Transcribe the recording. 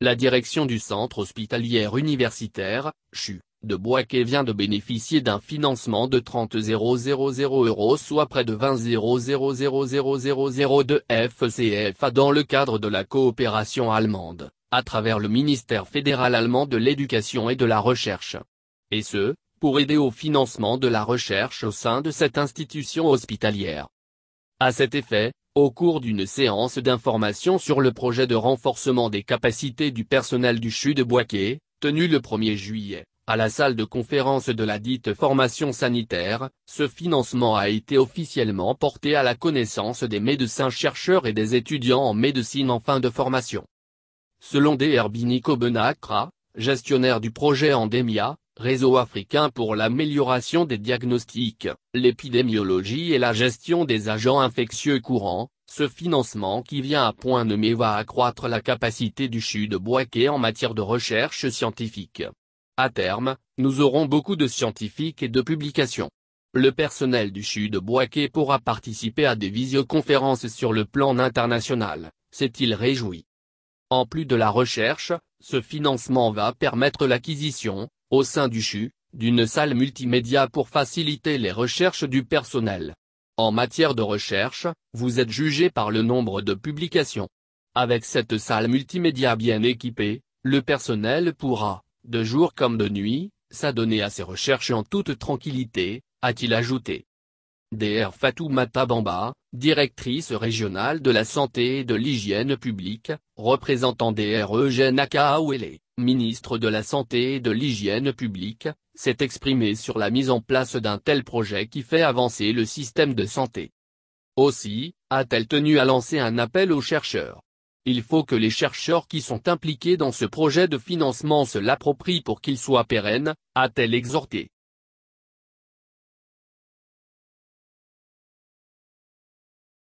La direction du centre hospitalier universitaire, CHU, de Boisquet vient de bénéficier d'un financement de 30 000 euros soit près de 20 000 de FCFA dans le cadre de la coopération allemande, à travers le ministère fédéral allemand de l'éducation et de la recherche. Et ce, pour aider au financement de la recherche au sein de cette institution hospitalière. À cet effet, au cours d'une séance d'information sur le projet de renforcement des capacités du personnel du CHU de Boisquet, tenu le 1er juillet, à la salle de conférence de la dite formation sanitaire, ce financement a été officiellement porté à la connaissance des médecins-chercheurs et des étudiants en médecine en fin de formation. Selon D. Herbini Benacra, gestionnaire du projet Endemia, Réseau africain pour l'amélioration des diagnostics, l'épidémiologie et la gestion des agents infectieux courants, ce financement qui vient à point nommé va accroître la capacité du CHU de Boaké en matière de recherche scientifique. À terme, nous aurons beaucoup de scientifiques et de publications. Le personnel du CHU de Boaké pourra participer à des visioconférences sur le plan international, s'est-il réjoui. En plus de la recherche, ce financement va permettre l'acquisition, au sein du CHU, d'une salle multimédia pour faciliter les recherches du personnel. En matière de recherche, vous êtes jugé par le nombre de publications. Avec cette salle multimédia bien équipée, le personnel pourra, de jour comme de nuit, s'adonner à ses recherches en toute tranquillité, a-t-il ajouté. Dr Fatou Matabamba, directrice régionale de la santé et de l'hygiène publique, représentant Dr Eugène Akaouele, ministre de la santé et de l'hygiène publique, s'est exprimée sur la mise en place d'un tel projet qui fait avancer le système de santé. Aussi, a-t-elle tenu à lancer un appel aux chercheurs il faut que les chercheurs qui sont impliqués dans ce projet de financement se l'approprient pour qu'il soit pérenne, a-t-elle exhorté.